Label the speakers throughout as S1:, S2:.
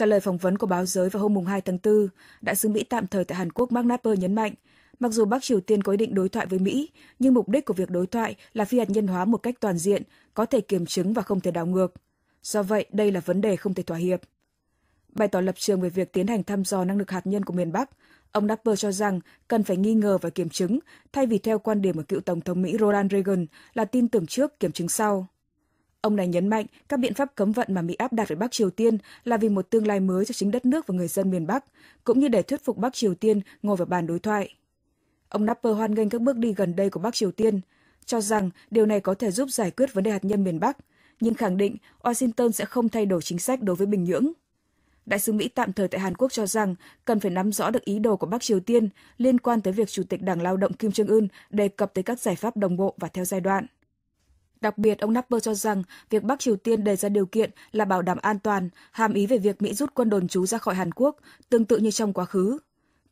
S1: Trả lời phỏng vấn của báo giới vào hôm 2 tháng 4, đại sứ Mỹ tạm thời tại Hàn Quốc Mark Napper nhấn mạnh, mặc dù Bắc Triều Tiên có ý định đối thoại với Mỹ, nhưng mục đích của việc đối thoại là phi hạt nhân hóa một cách toàn diện, có thể kiểm chứng và không thể đảo ngược. Do vậy, đây là vấn đề không thể thỏa hiệp. Bày tỏ lập trường về việc tiến hành thăm dò năng lực hạt nhân của miền Bắc, ông Napper cho rằng cần phải nghi ngờ và kiểm chứng, thay vì theo quan điểm của cựu Tổng thống Mỹ Ronald Reagan là tin tưởng trước, kiểm chứng sau. Ông này nhấn mạnh các biện pháp cấm vận mà Mỹ áp đặt với Bắc Triều Tiên là vì một tương lai mới cho chính đất nước và người dân miền Bắc, cũng như để thuyết phục Bắc Triều Tiên ngồi vào bàn đối thoại. Ông Napper hoan nghênh các bước đi gần đây của Bắc Triều Tiên, cho rằng điều này có thể giúp giải quyết vấn đề hạt nhân miền Bắc, nhưng khẳng định Washington sẽ không thay đổi chính sách đối với Bình Nhưỡng. Đại sứ Mỹ tạm thời tại Hàn Quốc cho rằng cần phải nắm rõ được ý đồ của Bắc Triều Tiên liên quan tới việc Chủ tịch Đảng Lao động Kim Jong Un đề cập tới các giải pháp đồng bộ và theo giai đoạn. Đặc biệt, ông Napper cho rằng việc Bắc Triều Tiên đề ra điều kiện là bảo đảm an toàn, hàm ý về việc Mỹ rút quân đồn trú ra khỏi Hàn Quốc, tương tự như trong quá khứ.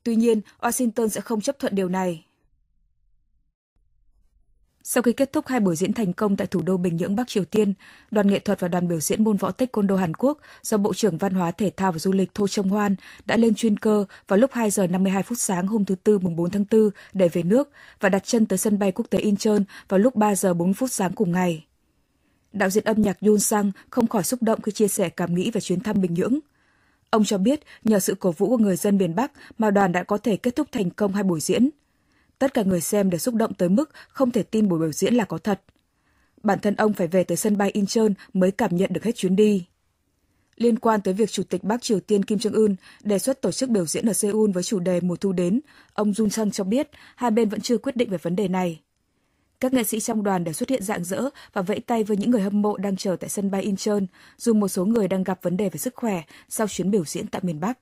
S1: Tuy nhiên, Washington sẽ không chấp thuận điều này. Sau khi kết thúc hai buổi diễn thành công tại thủ đô Bình Nhưỡng, Bắc Triều Tiên, đoàn nghệ thuật và đoàn biểu diễn môn võ taekwondo Hàn Quốc do Bộ trưởng Văn hóa Thể thao và Du lịch Thô Trông Hoan đã lên chuyên cơ vào lúc 2 giờ 52 phút sáng hôm thứ Tư mùng 4 tháng 4 để về nước và đặt chân tới sân bay quốc tế Incheon vào lúc 3 giờ 4 phút sáng cùng ngày. Đạo diễn âm nhạc Yoon Sang không khỏi xúc động khi chia sẻ cảm nghĩ về chuyến thăm Bình Nhưỡng. Ông cho biết nhờ sự cổ vũ của người dân miền Bắc mà đoàn đã có thể kết thúc thành công hai buổi diễn. Tất cả người xem đều xúc động tới mức không thể tin buổi biểu diễn là có thật. Bản thân ông phải về tới sân bay Incheon mới cảm nhận được hết chuyến đi. Liên quan tới việc Chủ tịch Bắc Triều Tiên Kim Jong-un đề xuất tổ chức biểu diễn ở Seoul với chủ đề mùa thu đến, ông Jun Sung cho biết hai bên vẫn chưa quyết định về vấn đề này. Các nghệ sĩ trong đoàn đã xuất hiện rạng rỡ và vẫy tay với những người hâm mộ đang chờ tại sân bay Incheon, dù một số người đang gặp vấn đề về sức khỏe sau chuyến biểu diễn tại miền Bắc.